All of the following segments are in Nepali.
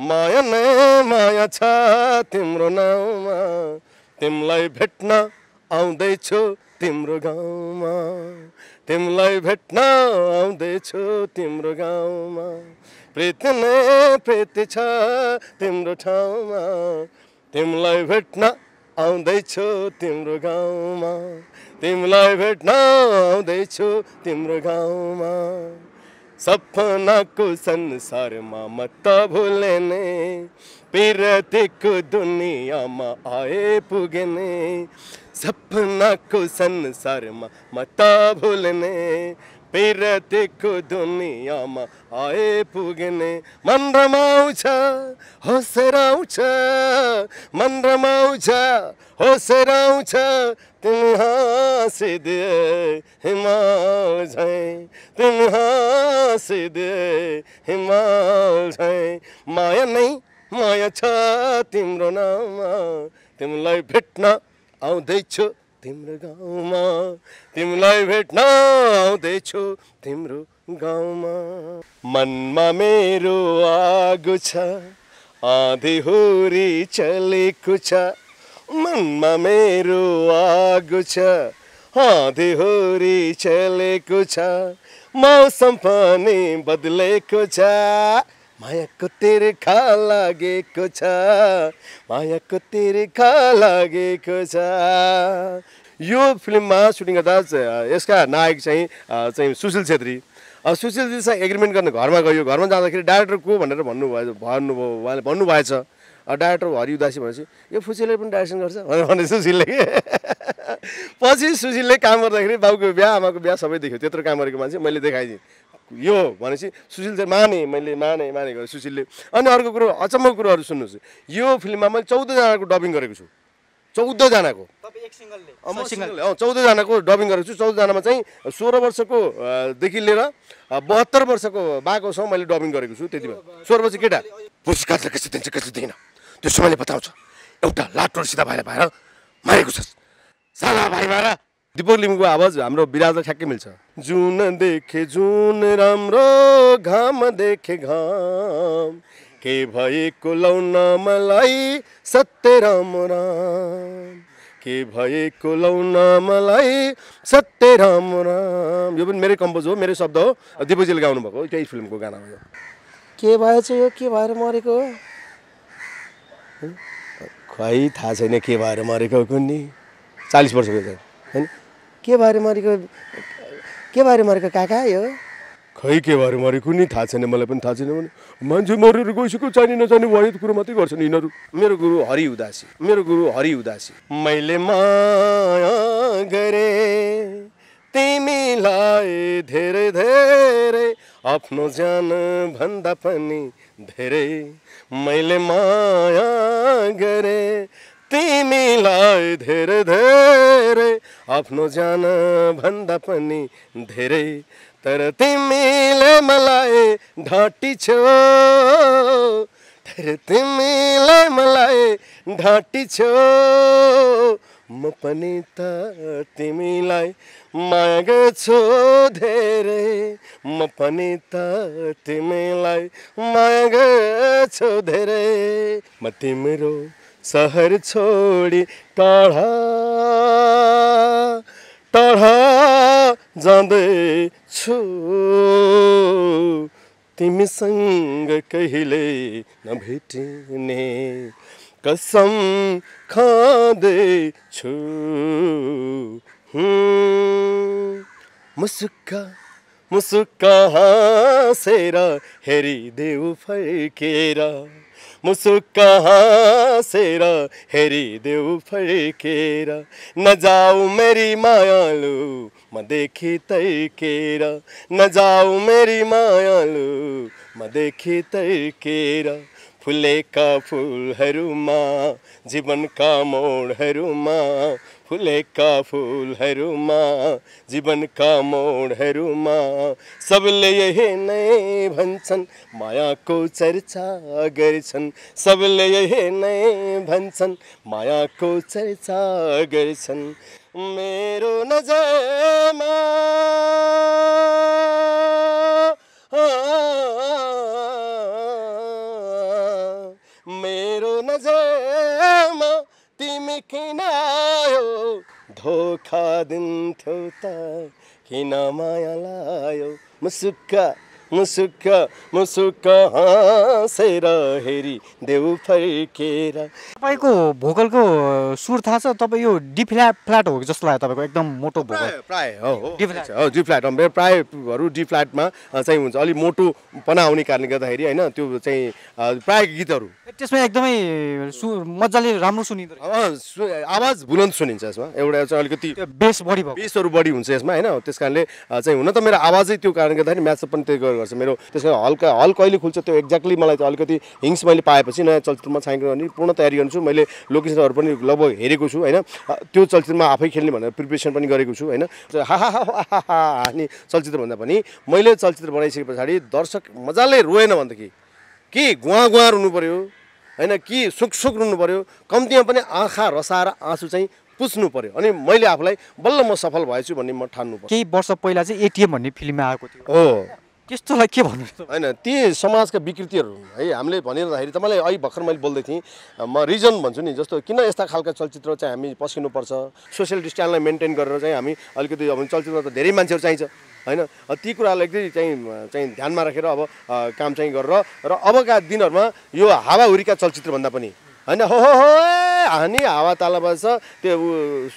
माया नै माया छ तिम्रो नाउँमा तिमलाई भेट्न आउँदैछु तिम्रो गाउँमा तिमलाई भेट्न आउँदैछु तिम्रो गाउँमा प्रीति नै प्रीति छ तिम्रो ठाउँमा तिमलाई भेट्न आउँदैछु तिम्रो गाउँमा तिमलाई भेट्न आउँदैछु तिम्रो गाउँमा सपना को संसार मा मत ने पिर दिख दुनिया मा आए पुगने सपना को संसार मा मत भूलने पेरतेको आए आइपुग्ने मन रमाउँछ होसेराउँछ मन रमाउँछ होसेराउँछ तिमी हाँसिदे हिमाल झै तिमी हाँसिदे हिमाल झै माया नै माया छ तिम्रो नाममा तिमीलाई भेट्न आउँदैछु तिम्रो गाउँमा तिमीलाई भेट्न आउँदैछु तिम्रो गाउँमा मनमा मेरो आगो छ आँधीहुरी चलेको छ मनमा मेरो आगो छ आँधीहुरी चलेको छ मौसम पनि बदलेको छ मायाको तिर्खा लागेको छ मायाको तिर्खा लागेको छ यो फिल्ममा सुटिङ गर्दा यसका नायक चाहिँ चाहिँ सुशील छेत्री सुशील छेत्रीसँग एग्रिमेन्ट गर्न घरमा गयो घरमा जाँदाखेरि डाइरेक्टर को भनेर भन्नुभयो भन्नुभयो उहाँले भन्नुभएछ डाइरेक्टर हरि उदासी भनेपछि यो फुसीले पनि डाइरेक्सन गर्छ भनेर भने सुशीलले पछि सुशीलले काम गर्दाखेरि बाबुको बिहा आमाको बिहा सबै देख्यो त्यत्रो काम गरेको मान्छे मैले देखाइदिएँ यो भनेपछि सुशील माने मैले माने माने गरेँ सुशीलले अनि अर्को कुरो अचम्म कुरोहरू सुन्नुहोस् यो फिल्ममा मैले चौधजनाको डबिङ गरेको छु चौधजनाको चौधजनाको डबिङ गरेको छु चौधजनामा चाहिँ सोह्र वर्षकोदेखि लिएर बहत्तर वर्षको बाघोसम्म मैले डबिङ गरेको छु त्यति बेला सोह्र वर्ष केटा पुरस्कारले कसरी दिन्छ कसरी दिएन त्यो समयले बताउँछ एउटा लाटो सिधा भाइलाई भएर मारेको छ सारा भाइ भएर दिपक लिम्बूको आवाज हाम्रो विराज ठ्याक्कै मिल्छ जुन देखे जुन राम्रो घाम देखे घाम के भएको लौना मलाई सत्य राम राम के भएको लौना मलाई सत्य राम राम यो पनि मेरै कम्पोज हो मेरै शब्द हो दिपकजीले गाउनुभएको त्यही फिल्मको गाना हो यो के भएछ यो के भएर मरेको खै थाहा छैन के भएर मरेको कुन्नी चालिस वर्षको होइन के भएर मरेको के भएर मरेको काका यो खै के भएर मरेको नि थाहा छैन मलाई पनि थाहा छैन भने मान्छे मरेर गइसक्यो चाहिने नचाहिने त कुरो मात्रै गर्छन् यिनीहरू मेरो गुरु हरि उदासी मेरो गुरु हरि उदासी मैले माया गरे तिमीलाई धेरै धेरै आफ्नो ज्यान भन्दा पनि धेरै मैले माया गरे तिमीलाई धेरै धेरै आफ्नो जान भन्दा पनि धेरै तर तिमीले मलाई ढाँटी छौ तर तिमीले मलाई ढाँटी छौ म पनि त तिमीलाई माग धेरै म पनि त तिमीलाई माग धेरै म तिम्रो सहर छोडी टाढा टाढा जाँदैछु तिमीसँग कहिले नभेटिने कसम खाँदैछु मुसुक्का मुसुक्का हाँसेर हेरिदेऊ फर्केर मुसुक्क हाँसेर हेरिदेऊ फर्केर नजाऊ मेरी मायालु म देखि तर्केर नजाऊ मेरी मायालु म देखि केरा फुलेका फुलहरूमा जीवनका मोडहरूमा फुलेका फुलहरूमा जीवनका मोडहरूमा सबले यही नै भन्छन् मायाको चर्चा गर्छन् सबले यही नै भन्छन् मायाको चर्चा गर्छन् मेरो नजरमा किन आयो धोका दिन्थ्यौ त किन माया लायो मुसुक्का मुसुक मुसुक हाँसेर हेरी देउ फर्केर तपाईँको भोकलको सुर थाहा छ तपाईँ यो डी फ्ल्याट फ्ल्याट हो जस्तो लाग्यो तपाईँको एकदम मोटो भोकल प्राय हो डी फ्ल्याट हो मेरो प्रायहरू डी फ्ल्याटमा चाहिँ हुन्छ अलिक मोटोपना आउने कारणले गर्दाखेरि होइन त्यो चाहिँ प्राय गीतहरू त्यसमा एकदमै सु मजाले राम्रो सुनिँदो आवाज बुलन्द सुनिन्छ यसमा एउटा चाहिँ अलिकति बेस बढी बेसहरू बढी हुन्छ यसमा होइन त्यस कारणले चाहिँ हुन त मेरो आवाजै त्यो कारणले गर्दाखेरि म्याचअप पनि त्यही गरेर गर्छ मेरो त्यस कारण हल्का हल कहिले खुल्छ त्यो एक्ज्याक्टली मलाई त अलिकति हिङ्स मैले पाएपछि नयाँ चलचित्रमा छायाङ्कन गर्ने पूर्ण तयारी गर्छु मैले लोकेसनहरू पनि लगभग हेरेको छु होइन त्यो चलचित्रमा आफै खेल्ने भनेर प्रिपेरेसन पनि गरेको छु होइन हा हा चलचित्रभन्दा पनि मैले चलचित्र बनाइसके पछाडि दर्शक मजाले रोएन भनेदेखि के गुवा गुवा रुनु पऱ्यो होइन कि सुख रुनु पऱ्यो कम्तीमा पनि आँखा रसाएर आँसु चाहिँ पुस्नु पऱ्यो अनि मैले आफूलाई बल्ल म सफल भएछु भन्ने म ठान्नु पऱ्यो केही वर्ष पहिला चाहिँ एटिएम भन्ने फिल्ममा आएको थियो हो त्यस्तोलाई के भन्नु होइन ती समाजका विकृतिहरू है हामीले भनिरहँदाखेरि तपाईँलाई अहिले भर्खर मैले बोल्दै थिएँ म रिजन भन्छु नि जस्तो किन यस्ता खालका चलचित्र चाहिँ हामी पस्किनुपर्छ सोसियल डिस्टेन्सलाई मेन्टेन गरेर चाहिँ हामी अलिकति अब चलचित्र त धेरै मान्छेहरू चाहिन्छ होइन ती कुरालाई एकदमै चाहिँ चाहिँ ध्यानमा राखेर अब काम चाहिँ गरेर र अबका दिनहरूमा यो हावाहुरीका चलचित्रभन्दा पनि होइन हो हो हानी हावा तालामा छ त्यो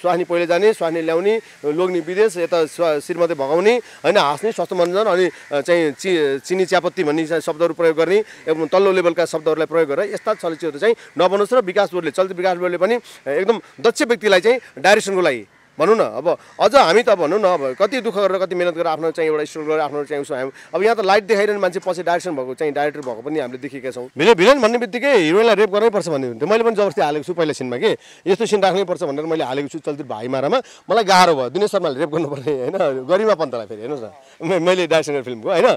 स्वानी पहिले जाने स्वानी ल्याउने लोग्ने विदेश यता श्रीमती भगाउने होइन हाँस्ने स्वास्थ्य मनोरञ्जन अनि चाहिँ चि चिनी चियापत्ती भन्ने शब्दहरू प्रयोग गर्ने एकदम तल्लो लेभलका शब्दहरूलाई प्रयोग गरेर यस्ता चलचित्र चाहिँ नबनोस् र विकास बोर्डले चलचित्र विकास बोर्डले पनि एकदम दक्ष व्यक्तिलाई चाहिँ डाइरेक्सनको लागि भनौँ न अब अझ हामी त भनौँ न अब कति दुःख गरेर कति मिहिनेत गरेर आफ्नो चाहिँ एउटा स्टोर गरेर आफ्नो चाहिँ उसो हामी अब यहाँ त लाइट देखाइरहने मान्छे पछि डाइरेक्सन भएको चाहिँ डाइरेक्टर भएको पनि हामीले देखेका छौँ भिडियो भिलेन भन्ने बित्तिकै हिरोइनलाई रेप पर्छ भन्ने हुन्थ्यो मैले पनि जबरजस्ती हालेको छु पहिला सिनमा कि यस्तो सिन राख्नै पर्छ भनेर मैले हालेको छु चलचित्र भाइमारामा मलाई गाह्रो भयो दिनेश शर्माले रेप गर्नुपर्ने होइन गरिमा पन्तलाई फेरि हेर्नुहोस् न मैले डाइरेक्सन फिल्मको होइन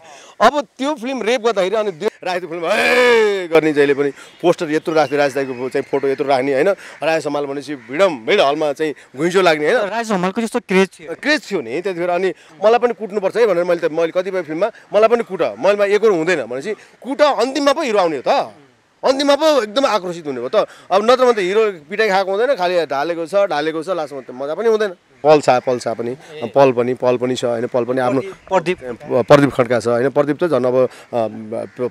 अब त्यो फिल्म रेप गर्दाखेरि अनि राखेको फिल्म है गर्ने जहिले पनि पोस्टर यत्रो राख्थ्यो राजदाईको चाहिँ फोटो यत्रो राख्ने होइन राय सम्हाल भनेपछि भिडम भिड हलमा चाहिँ घुइँचो लाग्ने होइन राजेश हमालको जस्तो क्रेज थियो क्रेज थियो नि त्यतिखेर अनि मलाई पनि कुट्नुपर्छ है भनेर मैले त मैले कतिपय फिल्ममा मलाई पनि कुट मैले एक हुँदैन भनेपछि कुट अन्तिममा पो हिरो आउने हो त अन्तिममा पो एकदम आक्रोशित हुने हो त अब नत्र भने त हिरो पिटाइ खाएको हुँदैन खालि ढालेको छ ढालेको छ लास्टमा त मजा पनि हुँदैन पल छ पल छ पनि पल पनि पल पनि छ होइन पल पनि आफ्नो प्रदीप प्रदीप खड्का छ होइन प्रदीप त झन् अब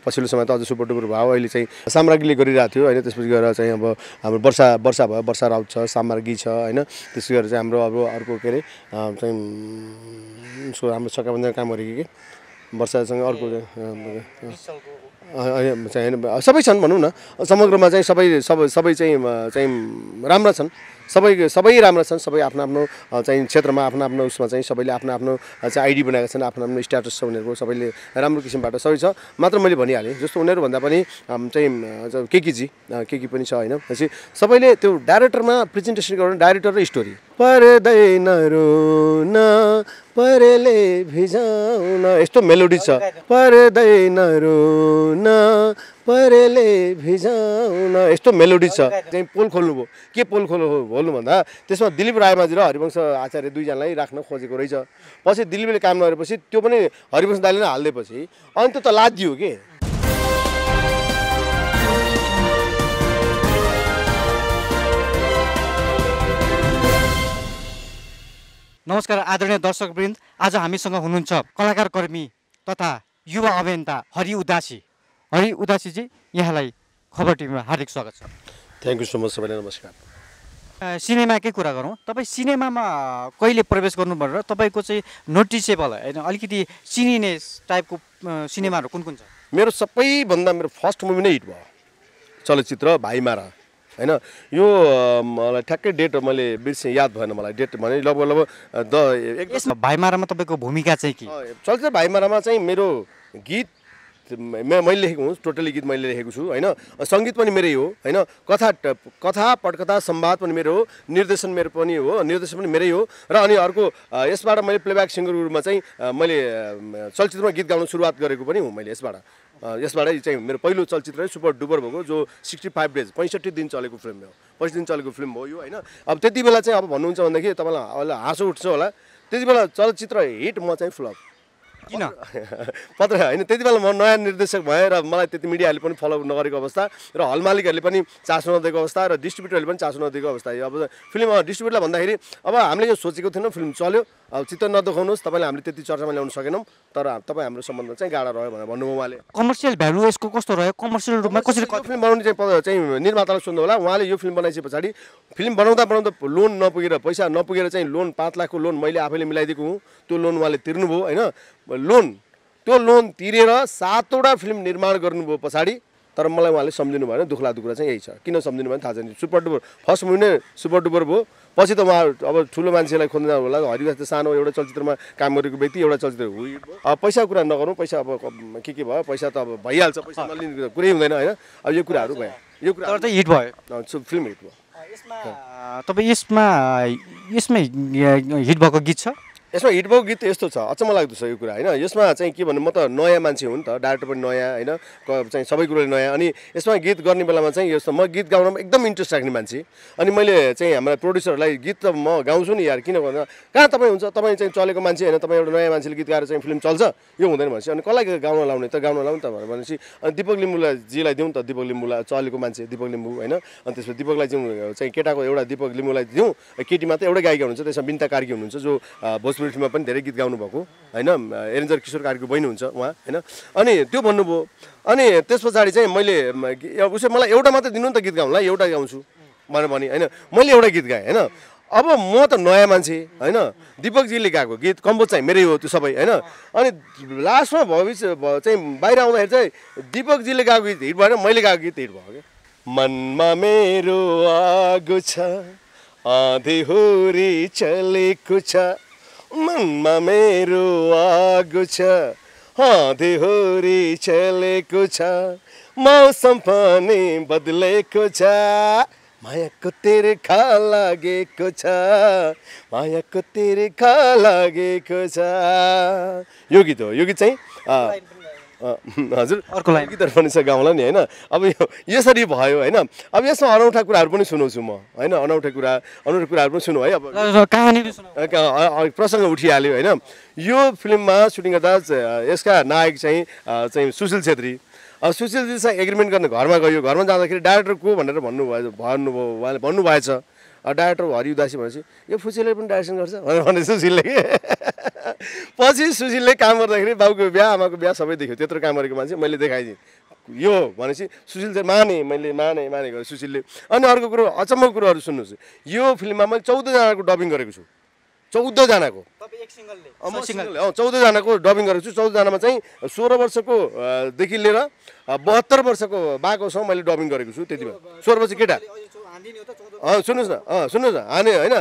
पछिल्लो समय त अझ सुपर डुपर भयो अहिले चाहिँ साम्राज्ञीले गरिरहेको थियो होइन त्यसपछि गएर चाहिँ अब हाम्रो वर्षा वर्षा भयो वर्षा राउत छ साम्राज्ञी छ होइन त्यसपछि गएर चाहिँ हाम्रो अब अर्को के अरे चाहिँ उसको हाम्रो सकाबन्दा काम गरेको कि वर्षासँग अर्को होइन सबै छन् भनौँ न समग्रमा चाहिँ सबै सबै सबै चाहिँ चाहिँ राम्रा छन् सबै सबै राम्रा छन् सबै आफ्नो आफ्नो चाहिँ क्षेत्रमा आफ्नो आफ्नो उसमा चाहिँ सबैले आफ्नो आफ्नो चाहिँ आइडी बनाएका छन् आफ्नो आफ्नो स्ट्याटस छ उनीहरूको सबैले राम्रो किसिमबाट सबै छ मात्र मैले भनिहालेँ जस्तो भन्दा पनि चाहिँ के के के पनि छ होइन भनेपछि सबैले त्यो डाइरेक्टरमा प्रेजेन्टेसन गर्नु डाइरेक्टर र स्टोरी पर्दैन रोन परेले भिजाउन यस्तो मेलोडी छ पर्दैन न परेले भिजाउन यस्तो मेलोडी छ चाहिँ पोल खोल्नुभयो के पोल खोल्नु भन्दा त्यसमा दिलीप रायमाझी र हरिवंश आचार्य दुईजनालाई राख्न खोजेको रहेछ पछि दिलीपले काम गरेपछि त्यो पनि हरिवंश दाले नै हालिदिएपछि अन्त त लादियो के नमस्कार आदरणीय दर्शकवृन्द आज हामीसँग हुनुहुन्छ कलाकार कर्मी तथा युवा अभियन्ता हरि उदासी हरि उदासीजी यहाँलाई खबर टिभीमा हार्दिक स्वागत छ थ्याङ्क यू सो मच सबैलाई नमस्कार सिनेमाकै कुरा गरौँ तपाईँ सिनेमामा कहिले प्रवेश गर्नु र तपाईँको चाहिँ नोटिसेबल होइन अलिकति चिनिने टाइपको सिनेमाहरू कुन कुन छ मेरो सबैभन्दा मेरो फर्स्ट मुभी नै हिट भयो चलचित्र भाइमारा होइन यो मलाई ठ्याक्कै डेट मैले बिर्सेँ याद भएन मलाई डेट भने लगभग लगभग द भाइमारामा तपाईँको भूमिका चाहिँ के चलचित्र भाइमारामा चाहिँ मेरो गीत मैले लेखेको हुँ टोटली गीत मैले लेखेको छु होइन सङ्गीत पनि मेरै हो होइन कथा कथा पटकथा सम्वाद पनि मेरो हो निर्देशन मेरो पनि हो निर्देशन पनि मेरै हो र अनि अर्को यसबाट मैले प्लेब्याक सिङ्गरहरूमा चाहिँ मैले चलचित्रमा गीत गाउनु सुरुवात गरेको पनि हुँ मैले यसबाट यसबाटै चाहिँ मेरो पहिलो चलचित्र सुपर डुपर भएको जो सिक्सटी फाइभ डेज पैँसठी दिन चलेको फिल्म हो पैँसठी दिन चलेको फिल्म हो यो होइन अब त्यति बेला चाहिँ अब भन्नुहुन्छ भनेदेखि तपाईँलाई हाँसो उठ्छ होला त्यति बेला चलचित्र हिट म चाहिँ फ्लप किन पत्र होइन त्यति बेला म नयाँ निर्देशक भएँ र मलाई त्यति मिडियाहरूले पनि फलो नगरेको अवस्था र हल मालिकहरूले पनि चासो नदिएको अवस्था र डिस्ट्रिब्युटरहरूले पनि चासो नदिएको अवस्था यो अब फिल्म डिस्ट्रिब्युटरलाई भन्दाखेरि अब हामीले यो सोचेको थिएनौँ फिल्म चल्यो अब चित्त नदुखाउनुहोस् तपाईँले हामीले त्यति चर्चामा ल्याउन सकेनौँ तर तपाईँ हाम्रो सम्बन्ध चाहिँ गाडा रह्यो भनेर भन्नुभयो उहाँले कमर्सियल भ्यालु यसको कस्तो रह्यो कमर्सियल रूपमा कसरी फिल्म बनाउने चाहिँ निर्मातालाई सोध्नु होला उहाँले यो फिल्म बनाएपछि पछाडि फिल्म बनाउँदा बनाउँदा लोन नपुगेर पैसा नपुगेर चाहिँ लोन पाँच लाखको लोन मैले आफैले मिलाइदिएको हुँ त्यो लोन उहाँले तिर्नुभयो होइन लोन त्यो लोन तिरेर सातवटा फिल्म निर्माण गर्नुभयो पछाडि तर मलाई उहाँले सम्झिनु भएन दुखला कुरा चाहिँ यही छ किन सम्झिनु भएन थाहा छैन सुपर डुपर फर्स्ट मुभी नै सुपर डुबर भयो पछि त उहाँ अब ठुलो मान्छेलाई खोज्नु जानु होला हरिका त सानो एउटा चलचित्रमा काम गरेको व्यक्ति एउटा चलचित्र अब पैसाको कुरा नगरौँ पैसा अब के के भयो पैसा त अब भइहाल्छ पैसा नलिने कुरै हुँदैन होइन अब यो कुराहरू भयो यो कुरा चाहिँ हिट भयो फिल्म हिट भयो तपाईँ यसमा यसमा हिट भएको गीत छ यसमा हिटबक गीत यस्तो छ अचम्म लाग्दो छ यो कुरा होइन यसमा चाहिँ के भन्नु म त नयाँ मान्छे हो नि त डाइरेक्टर पनि नयाँ होइन चाहिँ सबै कुरोले नयाँ अनि यसमा गीत गर्ने बेलामा चाहिँ यस्तो म गीत गाउनमा एकदम इन्ट्रेस्ट राख्ने मान्छे अनि मैले चाहिँ हाम्रो प्रड्युसरहरूलाई गीत त म गाउँछु नि यार किन भन्दा कहाँ तपाईँ हुन्छ तपाईँ चाहिँ चलेको मान्छे होइन तपाईँ एउटा नयाँ मान्छेले गीत गाएर चाहिँ फिल्म चल्छ यो हुँदैन भनेपछि अनि कसलाई गाउन लाउने त गाउन लाउनु त भनेर भनेपछि अनि दिपक जीलाई दिउँ त दिपक लिम्बुलाई चलेको मान्छे दिपक लिम्बु होइन अनि त्यसपछि दिपकलाई चाहिँ केटाको एउटा दिपक लिम्बुलाई दिउँ केटीमा त एउटै गायिका हुनुहुन्छ त्यसमा बिन्ता कार्की हुनुहुन्छ जो भोज रेस्पोन्सिबिलिटीमा पनि धेरै गीत गाउनुभएको होइन एरेन्जर किशोर कार्कीको बहिनी हुन्छ उहाँ होइन अनि त्यो भन्नुभयो अनि त्यस पछाडि चाहिँ मैले उसै मलाई एउटा मात्रै दिनु नि त गीत गाउनुलाई एउटा गाउँछु भनेर भने होइन मैले एउटा गीत गाएँ होइन अब म त नयाँ मान्छे होइन दिपकजीले गाएको गीत कम्पोज चाहिँ मेरै हो त्यो सबै होइन अनि लास्टमा भविष्य चाहिँ बाहिर आउँदाखेरि चाहिँ दिपकजीले गाएको गीत हिट भएन मैले गाएको गीत हिट भयो क्या मनमा मेरो आगो छ हुरी चलेको छ मनमा मेरो आगो छ हँधेहोरी चलेको छ मौसम पनि बदलेको छ मायाको तेरे खा लागेको छ मायाको तेरे खा लागेको छ यो गीत हो यो गीत चाहिँ हजुर अर्को गीतहरू पनि छ गाउँला नि होइन अब यो यसरी भयो होइन अब यसमा अनौठा कुराहरू पनि सुनाउँछु म होइन अनौठा कुरा अनौठा कुराहरू पनि सुनौँ है अब प्रसङ्ग उठिहाल्यो होइन यो फिल्ममा सुटिङ गर्दा यसका नायक चाहिँ चाहिँ सुशील छेत्री सुशील छेत्रीसँग एग्रिमेन्ट गर्न घरमा गयो घरमा जाँदाखेरि डाइरेक्टर को भनेर भन्नुभयो भन्नुभयो उहाँले भन्नुभएछ डाइरेक्टर हरि उदासी भनेपछि यो फुसीले पनि डाइरेक्सन गर्छ भनेर भने सुशीलले पछि सुशीलले काम गर्दाखेरि बाबुको बिहा आमाको बिहा सबै देख्यो त्यत्रो काम गरेको मान्छे मैले देखाइदिएँ यो भनेपछि सुशील चाहिँ माने मैले माने माने गरेँ सुशीलले अनि अर्को कुरो अचम्म कुरोहरू सुन्नुहोस् यो फिल्ममा मैले चौधजनाको डबिङ गरेको छु चौधजनाको चौधजनाको डबिङ गरेको छु चौधजनामा चाहिँ सोह्र वर्षकोदेखि लिएर बहत्तर वर्षको बाकोसम्म मैले डबिङ गरेको छु त्यति बेला सोह्र वर्ष केटा सुन्नुहोस् न सुन्नुहोस् न हाने होइन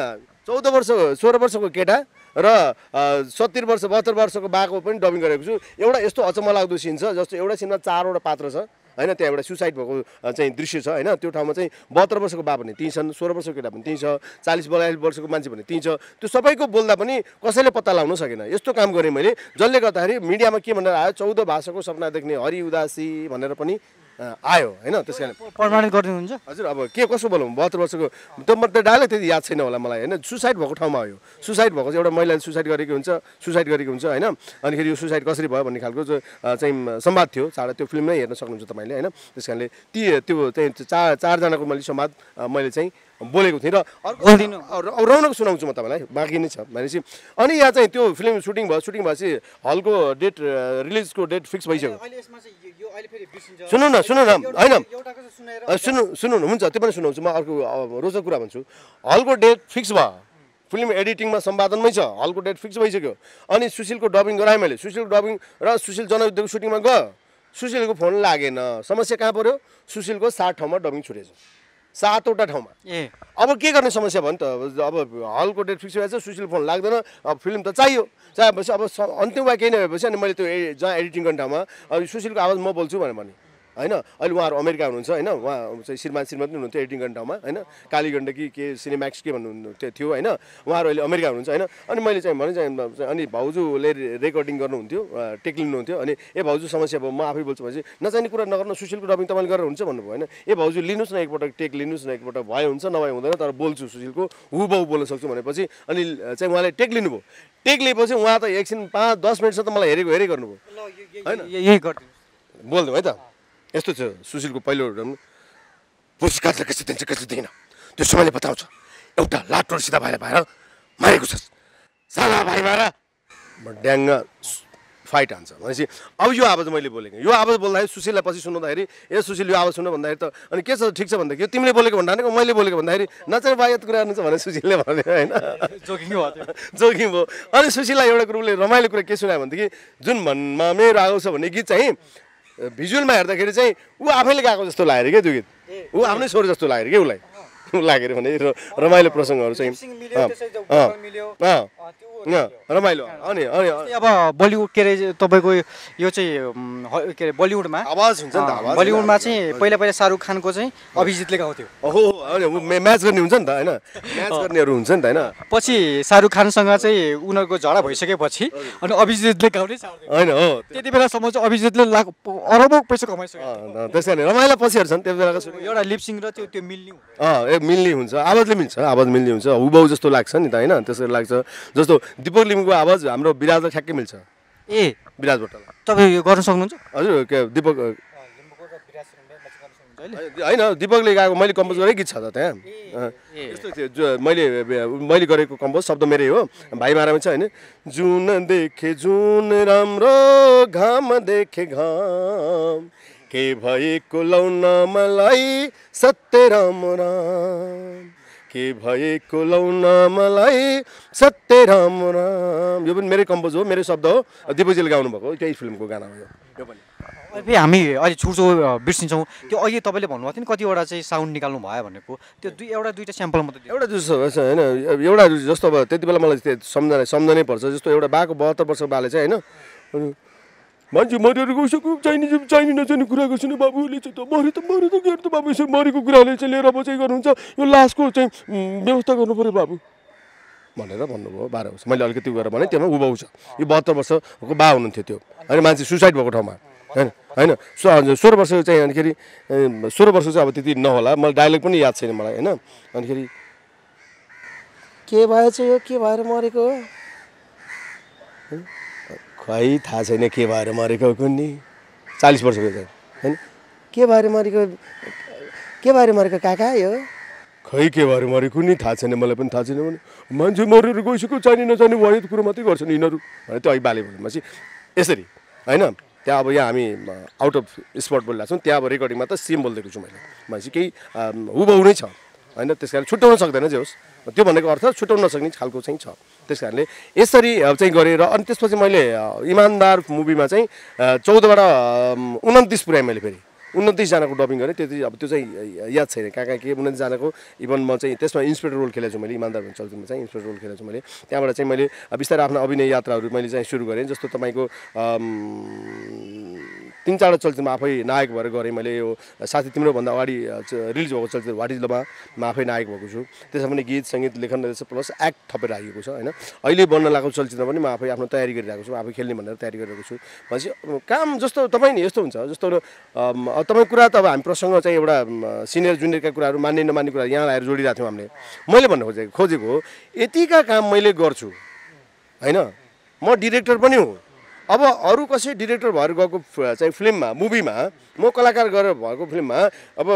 चौध वर्ष सोह्र वर्षको केटा र सत्तर वर्ष बहत्तर वर्षको बाको पनि डबिङ गरेको छु एउटा यस्तो अचम्म लाग्दो सिन छ जस्तो एउटा सिनमा चारवटा पात्र छ होइन त्यहाँ एउटा सुसाइड भएको चाहिँ दृश्य छ होइन त्यो ठाउँमा चाहिँ बहत्तर वर्षको बा भने त्यहीँ छन् सोह्र वर्षको केटा पनि त्यहीँ छ चालिस बयालिस वर्षको मान्छे भने त्यहीँ छ त्यो सबैको बोल्दा पनि कसैले पत्ता लगाउन सकेन यस्तो काम गरेँ मैले जसले गर्दाखेरि मिडियामा के भनेर आयो चौध भाषाको सपना देख्ने हरि उदासी भनेर पनि आयो होइन त्यस कारण पर्मानेन्ट गरिदिनुहुन्छ हजुर अब के कसो बोलाउँ बहत्तर वर्षको त्यो मात्रै डाले त्यति याद छैन होला मलाई होइन सुसाइड भएको ठाउँमा आयो सुसाइड भएको चाहिँ एउटा महिलाले सुसाइड गरेको हुन्छ सुसाइड गरेको हुन्छ होइन अनिखेरि यो सुसाइड कसरी भयो भन्ने खालको चाहिँ संवाद थियो चार त्यो फिल्म नै हेर्न सक्नुहुन्छ तपाईँले होइन त्यस कारणले ती त्यो चाहिँ चार चारजनाको मैले संवाद मैले चाहिँ बोलेको थिएँ र अर्को रौनक सुनाउँछु म तपाईँलाई बाँकी नै छ भनेपछि अनि यहाँ चाहिँ त्यो फिल्म सुटिङ भयो सुटिङ भएपछि हलको डेट रिलिजको डेट फिक्स भइसक्यो सुन्नु न सुन्नु न होइन सुन्नु न हुन्छ त्यो पनि सुनाउँछु म अर्को रोजक कुरा भन्छु हलको डेट फिक्स भयो फिल्म एडिटिङमा सम्पादनमै छ हलको डेट फिक्स भइसक्यो अनि सुशीलको डबिङ गराएँ मैले सुशीलको डबिङ र सुशील जनयुद्धको सुटिङमा गयो सुशीलको फोन लागेन समस्या कहाँ पऱ्यो सुशीलको सात ठाउँमा डबिङ छुटेछ सातवटा ठाउँमा ए अब के गर्ने समस्या भयो नि त अब हलको डेट फिक्स भएछ सुशील फोन लाग्दैन अब फिल्म त चाहियो चाहेपछि अब अन्तिममा केही नभएपछि अनि मैले त्यो जहाँ एडिटिङ गर्ने ठाउँमा अब सुशीलको आवाज म बोल्छु भनेर भने होइन अहिले उहाँहरू अमेरिका हुनुहुन्छ होइन उहाँ चाहिँ श्रीमान श्रीमती पनि हुनुहुन्थ्यो एडिटिङ गर्ने ठाउँमा होइन कालीगण्डकी के सिनेम्याक्स के भन्नु थियो होइन उहाँहरू अहिले अमेरिका हुनुहुन्छ होइन अनि मैले चाहिँ भने चाहिँ अनि भाउजूले रेकर्डिङ गर्नुहुन्थ्यो टेक्लिनुहुन्थ्यो अनि ए भाउजू समस्या भयो म आफै बोल्छु भनेपछि नचाहिने कुरा नगर्नु सुशीलको डबिङ तपाईँले गरेर हुन्छ भन्नुभयो होइन ए भाउजू लिनुहोस् न एकपटक टेक लिनुहोस् न एकपल्ट भए हुन्छ नभए हुँदैन तर बोल्छु सुशीलको हु बाउ बोल्न सक्छु भनेपछि अनि चाहिँ उहाँले टेक लिनुभयो टेक लिएपछि उहाँ त एकछिन पाँच दस मिनटसम्म त मलाई हेरेको हेरे गर्नुभयो होइन यही गरिदिनु बोल्दै है त यस्तो छ सुशीलको पहिलो पुलिस पुरस्कार कसले दिन्छ कसले दिएन त्यो समयले बताउँछ एउटा लाटो सिधा भाइलाई भएर मारेको छ सादा भाइ भएर ड्याङ्ग फाइट हान्छ भनेपछि अब यो आवाज मैले बोलेको यो आवाज बोल्दाखेरि सुशीललाई पछि सुनाउँदाखेरि ए सुशील यो आवाज सुन्नु भन्दाखेरि त अनि के छ ठिक छ भन्दाखेरि तिमीले बोलेको भन्दा मैले बोलेको भन्दाखेरि नचेर बाहिर कुरा हेर्नु छ भने सुशीलले भने होइन जोकिङ भयो जोकिङ भयो अनि सुशीललाई एउटा कुरोले रमाइलो कुरा के सुनायो भनेदेखि जुन मनमा मेरो आउँछ भन्ने गीत चाहिँ भिजुअलमा हेर्दाखेरि चाहिँ ऊ आफैले गएको जस्तो लाग्यो अरे क्या त्यो गीत ऊ आफ्नै स्वर जस्तो लाग्यो क्या उसलाई लाग्यो अरे भने रमाइलो प्रसङ्गहरू चाहिँ रमाइलो अनि अनि अब बलिउड के अरे तपाईँको यो चाहिँ के अरे बलिउडमा आवाज हुन्छ नि त बलिउडमा चाहिँ पहिला पहिला शाहरुख खानको चाहिँ अभिजितले गाउँथ्यो हो म्याच गर्ने हुन्छ नि त होइन म्याच गर्नेहरू हुन्छ नि त होइन पछि शाहरुख खानसँग चाहिँ उनीहरूको झडा भइसकेपछि अनि अभिजितले गाउने होइन हो त्यति बेलासम्म चाहिँ अभिजितले लाख अरबौँ पैसा कमाइसक्यो त्यस कारण रमाइलो पछिहरू छन् त्यति बेलाको एउटा लिपसिङ र त्यो त्यो मिल्ने अँ मिल्ने हुन्छ आवाजले मिल्छ आवाज मिल्ने हुन्छ हुबाउ जस्तो लाग्छ नि त होइन त्यसरी लाग्छ जस्तो दिपक लिम्बूको आवाज हाम्रो विराजलाई ठ्याक्कै मिल्छ ए विराजबाट तपाईँ यो गर्न सक्नुहुन्छ हजुर के दिपक होइन दिपकले गाएको मैले कम्पोज गरेकै गीत छ त त्यहाँ यस्तो थियो जो मैले मैले गरेको कम्पोज शब्द मेरै हो भाइ मारामा छ होइन जुन देखे जुन राम्रो घाम देखे घाम के भएको लौन मलाई सत्य राम राम के भएको लौना मलाई सत्य राम राम यो पनि मेरै कम्पोज हो मेरै शब्द हो दिपोजीले गाउनु भएको त्यही फिल्मको गाना हो यो पनि हामी अहिले छुट्छौँ बिर्सिन्छौँ त्यो अहिले तपाईँले भन्नुभएको थियो नि कतिवटा चाहिँ साउन्ड निकाल्नु भयो भनेको त्यो दुई एउटा दुईवटा स्याम्पल मात्रै एउटा जस्तो होइन एउटा जस्तो अब त्यति बेला मलाई सम्झना सम्झनै पर्छ जस्तो एउटा बाको बहत्तर वर्षको बाले चाहिँ होइन मान्छे मरेर गइसक्यो चाहिने चाहिने नचाहिने कुरा गर्छु नि बाबुले चाहिँ त मरे त मरे त के त बाबु यसरी मरेको कुराले चाहिँ लिएर चाहिँ गर्नुहुन्छ यो लासको चाहिँ व्यवस्था गर्नु पऱ्यो बाबु भनेर भन्नुभयो बाह्र वर्ष मैले अलिकति गरेर भने त्यहाँ उभाउ छ यो बहत्तर वर्षको बा हुनुहुन्थ्यो त्यो होइन मान्छे सुसाइड भएको ठाउँमा होइन होइन सो सोह्र वर्ष चाहिँ अनिखेरि सोह्र वर्ष चाहिँ अब त्यति नहोला मलाई डाइलग पनि याद छैन मलाई होइन अनिखेरि के भएछ यो के भएर मरेको हो भाइ थाहा छैन के भएर मरेको कुन्नी चालिस वर्षको भयो होइन के भएर मरेको के भएर मरेको काका यो खै के भएर मरेको नि थाहा छैन मलाई पनि थाहा छैन भने मान्छे मरेर गइसक्यो चाहिने नचाहिने भयो कुरो मात्रै गर्छन् यिनीहरू भनेर त्यो अघि बाले भनेपछि यसरी होइन त्यहाँ अब यहाँ हामी आउट अफ स्पट बोलिरहेको छौँ त्यहाँ अब रेकर्डिङमा त सेम बोलिदिएको छु मैले भनेपछि केही हुबहु नै छ होइन त्यस कारण छुट्याउन सक्दैन जे होस् त्यो भनेको अर्थ छुट्याउन नसक्ने खालको चाहिँ छ त्यस कारणले यसरी चाहिँ गरेँ र अनि त्यसपछि मैले इमान्दार मुभीमा चाहिँ चौधबाट उन्तिस पुऱ्याएँ मैले फेरि उन्तिसजनाको डबिङ गरेँ त्यति अब त्यो चाहिँ याद छैन कहाँ कहाँ के उन्तिसजनाको इभन म चाहिँ त्यसमा इन्सपेक्टर रोल खेलेको छु मैले इमान्दार भन्ने चलचित्रमा चाहिँ इन्सपेक्टर रोल खेलेको छु मैले त्यहाँबाट चाहिँ मैले बिस्तारै आफ्नो अभिनय यात्राहरू मैले चाहिँ सुरु गरेँ जस्तो तपाईँको तिन चारवटा चलचित्रमा आफै नायक भएर गरेँ मैले यो साथी तिम्रोभन्दा अगाडि रिलिज भएको चलचित्र वाट इज लमा म आफै नायक भएको छु त्यसमा पनि गीत सङ्गीत लेखन रहेछ प्लस एक्ट थपेर आइएको छ होइन अहिले बन्न लागेको चलचित्र पनि म आफै आफ्नो तयारी गरिरहेको छु आफै खेल्ने भनेर तयारी गरिरहेको छु भनेपछि काम जस्तो तपाईँ नि यस्तो हुन्छ जस्तो तपाईँको कुरा त अब हामी प्रसङ्ग चाहिँ एउटा सिनियर जुनियरका कुराहरू मान्ने नमान्ने कुरा यहाँ आएर जोडिरहेको थियौँ हामीले मैले भन्न खोजेको खोजेको हो यतिका काम मैले गर्छु होइन म डिरेक्टर पनि हुँ अब अरू कसै डिरेक्टर भएर गएको चाहिँ फिल्ममा मुभीमा म कलाकार गरेर भएको फिल्ममा अब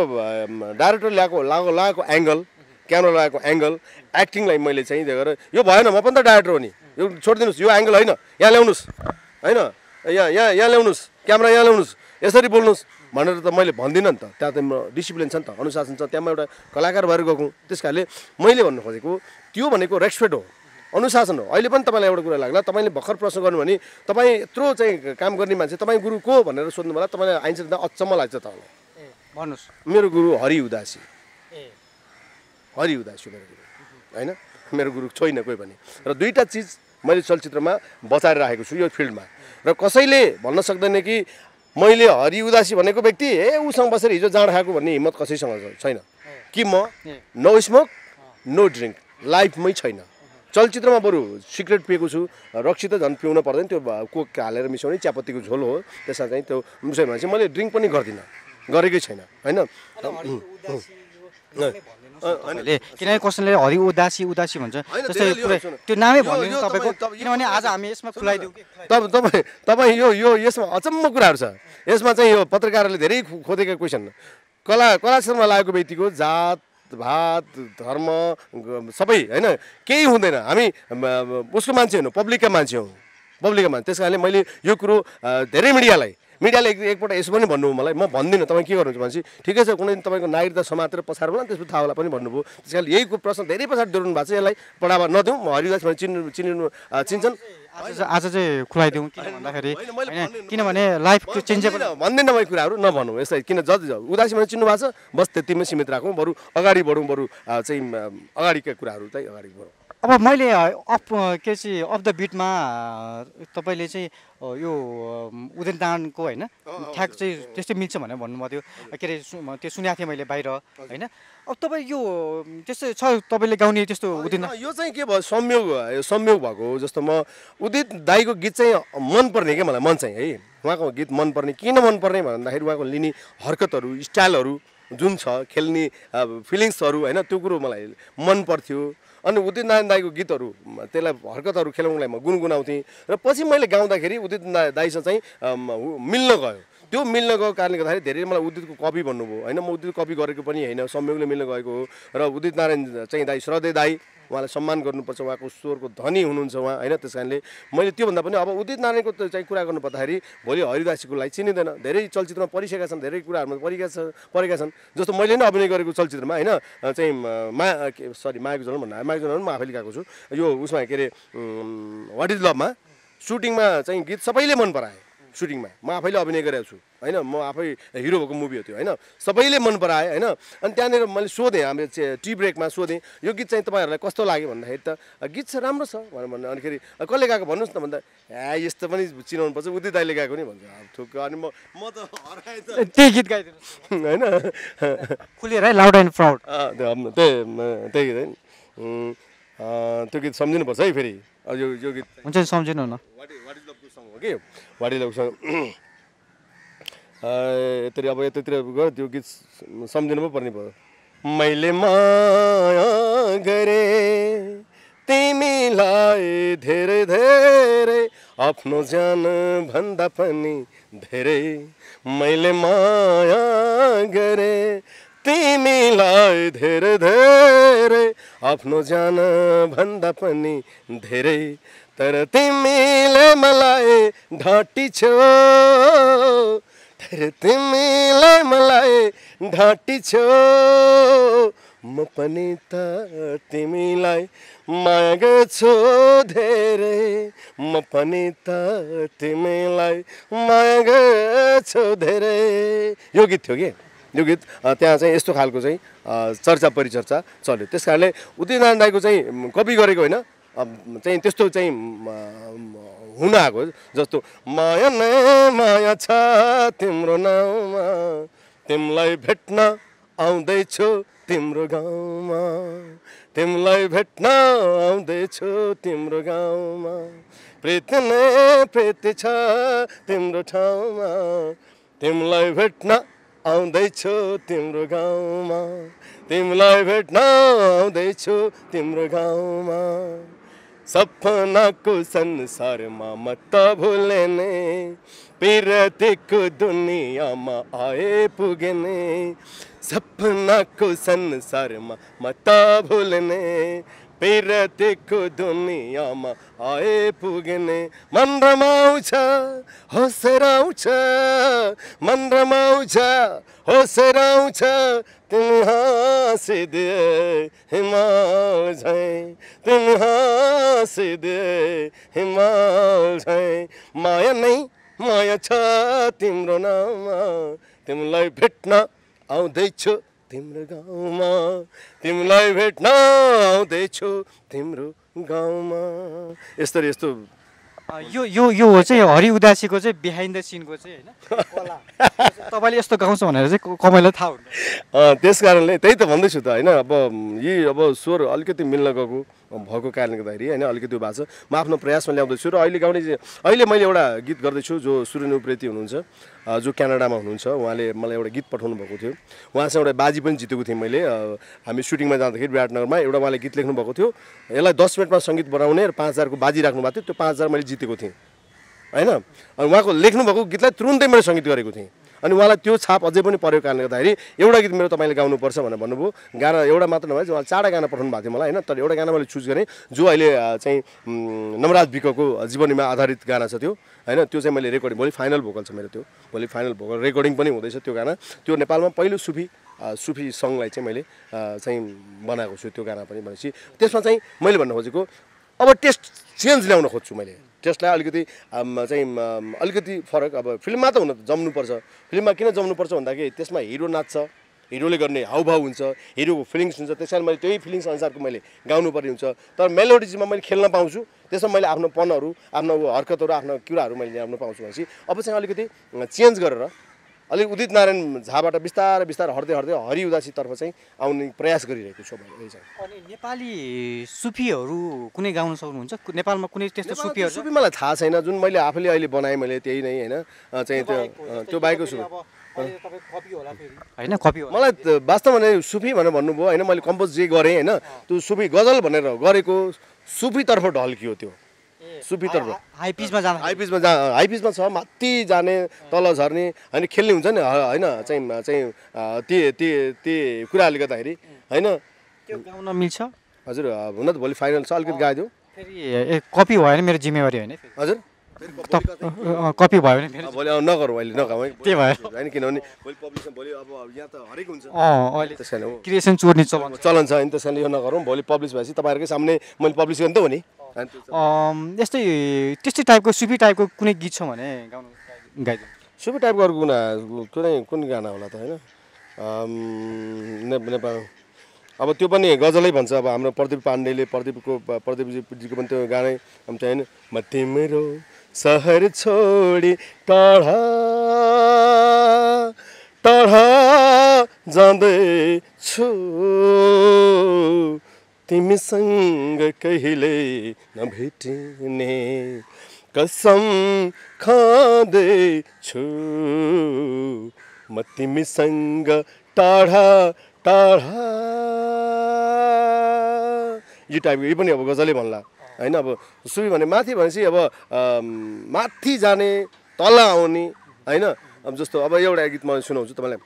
डाइरेक्टर ल्याएको लगाएको लगाएको एङ्गल क्यामेरा लगाएको एङ्गल एक्टिङलाई मैले चाहिँ त्यो गरेर यो भएन म पनि त डाइरेक्टर हो नि यो छोडिदिनुहोस् यो एङ्गल होइन यहाँ ल्याउनुहोस् होइन यहाँ यहाँ यहाँ ल्याउनुहोस् क्यामेरा यहाँ ल्याउनुहोस् यसरी बोल्नुहोस् भनेर त मैले भन्दिनँ नि त त्यहाँ त म डिसिप्लिन छ नि त अनुशासन छ त्यहाँ म एउटा कलाकार भएर गएको त्यस कारणले मैले भन्नु खोजेको त्यो भनेको रेस्पेक्ट हो अनुशासन हो अहिले पनि तपाईँलाई एउटा कुरा लाग्ला तपाईँले भर्खर प्रश्न गर्नु भने तपाईँ यत्रो चाहिँ काम गर्ने मान्छे तपाईँ गुरु को भनेर सोध्नु होला तपाईँलाई आइन्छ त अचम्म लाग्छ तपाईँलाई भन्नुहोस् मेरो गुरु हरि उदासी हरि उदासी मेरो गुरु होइन मेरो गुरु छैन कोही पनि र दुईवटा चिज मैले चलचित्रमा बचाएर राखेको छु यो फिल्डमा र कसैले भन्न सक्दैन कि मैले हरि उदासी भनेको व्यक्ति ए उसँग बसेर हिजो जाँड खाएको भन्ने हिम्मत कसैसँग छैन कि म नो स्मोक नो ड्रिङ्क लाइफमै छैन चलचित्रमा बरु सिक्रेट पिएको छु रक्सी त झन् पिउन पर्दैन त्यो कोक हालेर मिसाउने चियापत्तीको झोल हो त्यसमा चाहिँ त्यो मिसायो भने चाहिँ मैले ड्रिङ्क पनि गर्दिनँ गरेकै छैन होइन किनभने कसैले हरि उदासी उदासी भन्छ त्यो नामै भन्नु तपाईँको किनभने आज हामी यसमा खुलाइदिउँ तपाईँ तपाईँ यो यो यसमा अचम्म कुराहरू छ यसमा चाहिँ यो पत्रकारहरूले धेरै खोजेका क्वेसन कला कला शर्मा लागेको व्यक्तिको जात भात, धर्म सबै होइन केही हुँदैन हामी उसको मान्छे हुनु पब्लिकका मान्छे हौँ पब्लिकमा त्यस कारणले मैले यो कुरो धेरै मिडियालाई मिडियाले एक एकपल्ट यसो पनि भन्नुभयो मलाई म भन्दिनँ तपाईँ के गर्नुहुन्छ भनेपछि ठिकै छ कुनै दिन तपाईँको नागरिकता समातेर पछार होला त्यसपछि थाहा होला पनि भन्नुभयो त्यस कारण यही प्रश्न धेरै पछाडि दोहोऱ्याउनु भएको छ यसलाई बढावा नदिउँ म हरिदास भने चिन्नु चिनिनु चिन्छन् आज चाहिँ खुलाइदिउँ भन्दाखेरि किनभने लाइफ चेन्ज भन्दैन मैले कुराहरू नभनौँ यसलाई किन जति उदासी भने चिन्नु भएको छ बस त्यतिमै सीमित राखौँ बरु अगाडि बढौँ बरु चाहिँ अगाडिका कुराहरू चाहिँ अगाडि बढौँ अब मैले अफ के चाहिँ अफ द बिटमा तपाईँले चाहिँ यो उदेन दानको होइन ठ्याक चाहिँ त्यस्तै मिल्छ भनेर भन्नुभएको थियो के अरे त्यो सुनेको थिएँ मैले बाहिर होइन अब तपाईँ यो त्यस्तो छ तपाईँले गाउने त्यस्तो उदित यो चाहिँ के भयो संयोग संयोग भएको हो जस्तो म उदित दाईको गीत चाहिँ मनपर्ने क्या मलाई मन चाहिँ है उहाँको गीत मनपर्ने किन मनपर्ने भन्दाखेरि उहाँको लिने हरकतहरू स्टाइलहरू जुन छ खेल्ने फिलिङ्सहरू होइन त्यो कुरो मलाई मन पर्थ्यो अनि उदित नारायण दाईको गीतहरू त्यसलाई हरकतहरू खेलाउनलाई म गुनगुनाउँथेँ र पछि मैले गाउँदाखेरि उदित दाईसँग चाहिँ मिल्न गयो त्यो मिल्न गएको कारणले गर्दाखेरि धेरै मलाई उदितको कपी भन्नुभयो होइन म उदित कपी गरेको पनि होइन संयोगले मिल्न गएको हो र उदित नारायण चाहिँ दाई श्रद्धे दाई उहाँलाई सम्मान गर्नुपर्छ उहाँको स्वरको धनी हुनुहुन्छ उहाँ होइन त्यस कारणले मैले त्योभन्दा पनि अब उदित नारायणको चाहिँ कुरा गर्नु पर्दाखेरि भोलि हरिदासीकोलाई चिनिँदैन धेरै चलचित्रमा परिसकेका छन् धेरै कुराहरूमा परिका परेका छन् जस्तो मैले नै अभिनय गरेको चलचित्रमा होइन चाहिँ मा सरी माघ जलन भन्नु माघ जलन म आफैले गएको छु यो उसमा के अरे वाट इज लभमा सुटिङमा चाहिँ गीत सबैले मन पराए सुटिङमा म आफैले अभिनय गरेको छु होइन म आफै हिरो भएको मुभी हो त्यो होइन सबैले मन पराए होइन अनि त्यहाँनिर मैले सोधेँ हाम्रो टी ब्रेकमा सोधेँ यो गीत चाहिँ तपाईँहरूलाई कस्तो लाग्यो भन्दाखेरि त गीत चाहिँ राम्रो छ भनेर भन्नु अनिखेरि कसले गएको भन्नुहोस् न भन्दा ए यस्तो पनि चिनाउनु पर्छ उति दाइले गएको नि भन्छ अब थुक्क अनि म म त त्यही गीत गाइदिनु होइन लाउड एन्ड प्राउड त्यही त्यही गीत है त्यो गीत सम्झिनुपर्छ है फेरि यो यो गीत हुन्छ सम्झिनु न हो कि वाडी लोक यतरी अब यतातिर गयो त्यो गीत सम्झिनु पो पर्ने भयो मैले माया गरे तिमीलाई धेरै धेरै आफ्नो ज्यान भन्दा पनि धेरै मैले माया गरे तिमीलाई धेरै धेरै आफ्नो ज्यान भन्दा पनि धेरै तर तिमीले मलाई छ तर तिमीले मलाई ढाँटी छ म पनि त तिमीलाई माया गर्छु धेरै म पनि त तिमीलाई माया गर्छु धेरै यो गीत थियो कि यो गीत त्यहाँ चाहिँ यस्तो खालको चाहिँ चर्चा परिचर्चा चल्यो त्यस कारणले उदित नारायण राईको चाहिँ कपी गरेको होइन चाहिँ त्यस्तो चाहिँ हुन आएको जस्तो माया नै माया छ तिम्रो नाउँमा तिमीलाई भेट्न आउँदैछु तिम्रो गाउँमा तिमीलाई भेट्न आउँदैछु तिम्रो गाउँमा प्रीति नै प्रीति छ तिम्रो ठाउँमा तिमीलाई भेट्न आउँदैछु तिम्रो गाउँमा तिमीलाई भेट्न आउँदैछु तिम्रो गाउँमा सपना को संसार मा मत भूलने पीरति को दुनिया मा आए पुगने सपना को संसार मा मत भूलने पेरतेको दुनियाँमा आइपुग्ने मन रमाउँछ होसेर आउँछ मन रमाउँछ होसेर आउँछ तिमी हाँसिदे हिमाल झैँ तिमी हाँसिदे हिमाल झैँ माया नै माया छ तिम्रो नाममा तिमीलाई भेट्न आउँदैछु तिम्रो गाउँमा तिमीलाई भेट्न आउँदैछु तिम्रो गाउँमा यस्तो यस्तो यो यो यो हो चाहिँ हरि उदासीको चाहिँ बिहाइन्ड द सिनको चाहिँ होइन तपाईँले यस्तो गाउँछ भनेर चाहिँ कमाइलाई थाहा हुन्छ त्यस कारणले त्यही त भन्दैछु त होइन अब यी अब स्वर अलिकति मिल्न गएको भएको कारणले गर्दाखेरि होइन अलिकति भएको छ म आफ्नो प्रयासमा ल्याउँदैछु र अहिले गाउने अहिले मैले एउटा गीत गर्दैछु जो सूर्य उप्रेती हुनुहुन्छ जो क्यानाडामा हुनुहुन्छ उहाँले मलाई एउटा गीत पठाउनु भएको थियो उहाँसँग एउटा बाजी पनि जितेको थिएँ मैले हामी सुटिङमा जाँदाखेरि विराटनगरमा एउटा उहाँले गीत लेख्नु भएको थियो यसलाई दस मिनटमा सङ्गीत बनाउने र पाँच हजारको बाजी राख्नु भएको थियो त्यो पाँच हजार मैले जितेको थिएँ होइन अनि उहाँको लेख्नुभएको गीतलाई तुरुन्तै मैले सङ्गीत गरेको थिएँ अनि उहाँलाई त्यो छाप अझै पनि परेको कारणले गर्दाखेरि एउटा गीत मेरो तपाईँले गाउनुपर्छ भनेर भन्नुभयो गाना एउटा मात्र नभए उहाँले चारवटा गाना पठाउनु भएको थियो मलाई होइन तर एउटा गाना मैले चुज गरेँ जो अहिले चाहिँ नवराज विकको जीवनीमा आधारित गाना छ त्यो होइन त्यो चाहिँ मैले रेकर्डिङ भोलि फाइनल भोकल छ मेरो त्यो भोलि फाइनल भोकल रेकर्डिङ पनि हुँदैछ त्यो गाना त्यो नेपालमा पहिलो सुफी सुफी सङ्गलाई चाहिँ मैले चाहिँ बनाएको छु त्यो गाना पनि भनेपछि त्यसमा चाहिँ मैले भन्न खोजेको अब टेस्ट चेन्ज ल्याउन खोज्छु मैले त्यसलाई अलिकति चाहिँ अलिकति फरक अब फिल्ममा त हुन जम्नुपर्छ फिल्ममा किन जम्नुपर्छ भन्दाखेरि त्यसमा हिरो नाच्छ हिरोले गर्ने हाउभाव हुन्छ हिरोको फिलिङ्स हुन्छ त्यस कारण मैले त्यही फिलिङ्स अनुसारको मैले गाउनुपर्ने हुन्छ तर मेलोडिजीमा मैले खेल्न पाउँछु त्यसमा मैले आफ्नो पनहरू आफ्नो हरकतहरू आफ्नो कुराहरू मैले ल्याउनु पाउँछु भनेपछि अब चाहिँ अलिकति चेन्ज गरेर अलिक उदित नारायण झाबाट बिस्तारै बिस्तारै हट्दै हट्दै हरि उदासीतर्फ चाहिँ आउने प्रयास गरिरहेको छु अनि नेपाली सुफीहरू कुनै गाउन सक्नुहुन्छ नेपालमा कुनै त्यस्तो सुफीहरू सुफी मलाई थाहा छैन जुन मैले आफैले अहिले बनाएँ मैले त्यही नै होइन चाहिँ त्यो त्यो बाहेक सुफी होइन कपी मलाई वास्तवमा नै सुफी भनेर भन्नुभयो होइन मैले कम्पोज जे गरेँ होइन त्यो सुफी गजल भनेर गरेको सुफीतर्फ ढल्कियो त्यो सुपितर हाई पिचमा जाँदा हाई पिचमा जा हाई पिचमा छ माथि जाने तल झर्ने अनि खेल्ने हुन्छ नि होइन चाहिँ चाहिँ ती ती ती कुराहरूले गर्दाखेरि होइन त्यो गाउन मिल्छ हजुर हुन त भोलि फाइनल छ अलिकति गाइदिउँ फेरि कपी भयो भने मेरो जिम्मेवारी होइन हजुर कपी भयो भने भोलि अब नगरौँ अहिले नगाउँ है त्यही भएर होइन किनभने भोलि पब्लिसन भोलि अब यहाँ त हरेक हुन्छ अहिले त्यस कारण क्रिएसन चोर्ने चलन चलन छ होइन त्यस कारणले यो नगरौँ भोलि पब्लिस भएपछि तपाईँहरूकै सामने मैले पब्लिस गर्नु त हो नि यस्तै त्यस्तै टाइपको सुफी टाइपको कुनै गीत छ भने गाउनु सुफी टाइपको अरू गुना कुनै कुन गाना होला त होइन नेपाल अब त्यो पनि गजलै भन्छ अब हाम्रो प्रदीप पाण्डेले प्रदीपको प्रदीपजीको पनि त्यो गानै होइन म तिम्रो सहर छोडी टढा जाँदैछु तिमीसँग कहिले नभेटिने कसम खाँदैछु म तिमीसँग टाढा टाढा यो टाइप यो पनि अब गजलै भन्ला होइन अब सुई भने माथि भनेपछि अब माथि जाने तल आउने होइन अब जस्तो अब एउटा गीत म सुनाउँछु तपाईँलाई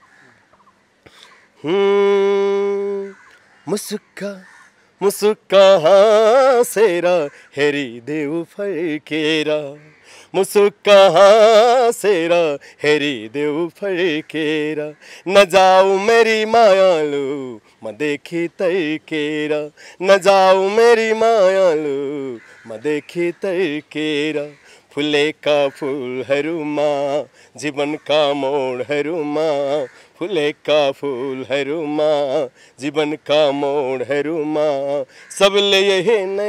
म सुक्खा मुसुक्क हाँसेर हेरिदेऊ फर्केर मुसुक्क हाँसेर हेरिदेऊ फर्केर नजाऊ मेरी मायालु म देखि तर्केर नजाऊ मेरी मायालु म देखि केरा फुलेका फुलहरूमा जीवनका मोडहरूमा फुलेका फुलहरूमा जीवनका मोडहरूमा सबले यही नै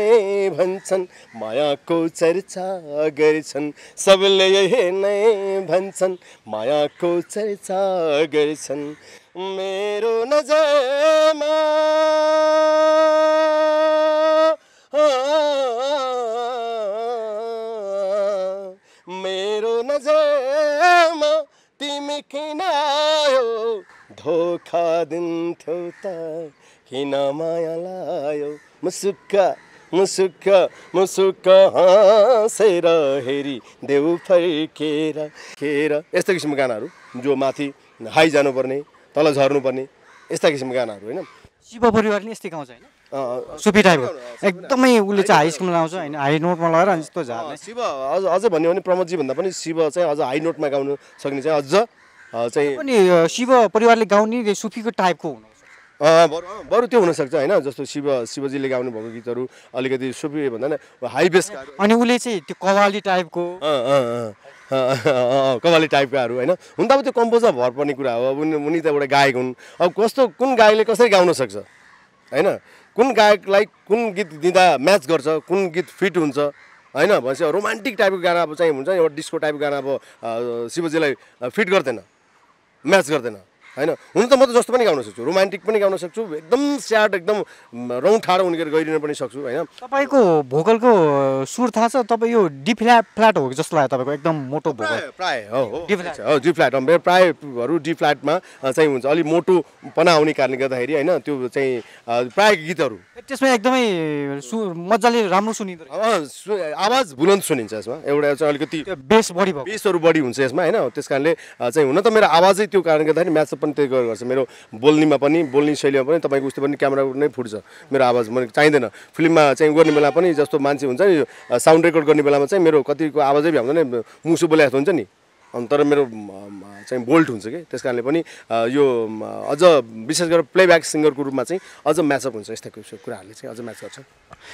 भन्छन् मायाको चर्चा गर्छन् सबले यही नै भन्छन् मायाको चर्चा गर्छन् मेरो नजरमा मेरो नजर किन आयो धोका दिन्थ्यौ त किन माया लायो मुसुक्क मुसुक्क मुसुक्क हाँसेर हेरी देउ फर्केर खेर यस्तो किसिमको गानाहरू जो माथि हाई जानुपर्ने तल झर्नुपर्ने यस्ता किसिमको गानाहरू होइन शिव परिवारले यस्तै गाउँछ होइन सुपी टाइपको एकदमै उसले चाहिँ हाई स्कुलमा लाउँछ होइन हाई नोटमा लगाएर अनि त्यस्तो झार्ने शिव अझ अझ भन्यो भने प्रमोदजी भन्दा पनि शिव चाहिँ अझ हाई नोटमा गाउनु सक्ने चाहिँ अझ चाहिँ शिव परिवारले गाउने सुफीको टाइपको हुनु बरु त्यो हुनसक्छ होइन जस्तो शिव शिवजीले गाउनु भएको गीतहरू अलिकति सुफी भन्दा हाई बेस अनि उसले चाहिँ त्यो कवाली टाइपको कवाली टाइपकाहरू होइन हुन त अब त्यो कम्पोजर भर पर्ने कुरा हो अब उनी त एउटा गायक हुन् अब कस्तो कुन गायकले कसरी गाउन सक्छ होइन कुन गायकलाई कुन गीत दिँदा म्याच गर्छ कुन गीत फिट हुन्छ होइन भनेपछि रोमान्टिक टाइपको गाना अब चाहिँ हुन्छ एउटा डिस्को टाइपको गाना अब शिवजीलाई फिट गर्दैन मैच कर देना होइन हुन त म त जस्तो पनि गाउन सक्छु रोमान्टिक पनि गाउन सक्छु एकदम स्याड एकदम रौँ ठाडो उनीहरू गइदिन पनि सक्छु होइन तपाईँको भोकलको सुर थाहा छ तपाईँ यो डी फ्ल्याट हो कि जस्तो लाग्यो तपाईँको एकदम मोटो भोकल प्रायः हो हो डी फ्ल्याट मेरो प्रायहरू डी फ्ल्याटमा चाहिँ हुन्छ अलिक मोटोपना आउने कारणले गर्दाखेरि होइन त्यो चाहिँ प्राय गीतहरू त्यसमा एकदमै मजाले राम्रो सुनिन्छ आवाज बुलन्द सुनिन्छ यसमा एउटा चाहिँ अलिकति बेस बढी बेसहरू बढी हुन्छ यसमा होइन त्यस कारणले चाहिँ हुन त मेरो आवाजै त्यो कारणले गर्दाखेरि म्याच पनि त्यही गर्छ मेरो बोल्नेमा पनि बोल्ने शैलीमा पनि तपाईँको उस्तो पनि क्यामेरा नै फुट्छ मेरो आवाज मैले चाहिँदैन फिल्ममा चाहिँ गर्ने बेला पनि जस्तो मान्छे हुन्छ नि साउन्ड रेकर्ड गर्ने बेलामा चाहिँ मेरो कतिको आवाजै भ्याउँदैन मुसु बोलाएको हुन्छ नि अनि तर मेरो चाहिँ बोल्ट हुन्छ कि त्यस कारणले पनि यो अझ विशेष गरेर प्लेब्याक सिङ्गरको रूपमा चाहिँ अझ म्याचअप हुन्छ यस्ता कुराहरूले चाहिँ अझ म्याच गर्छ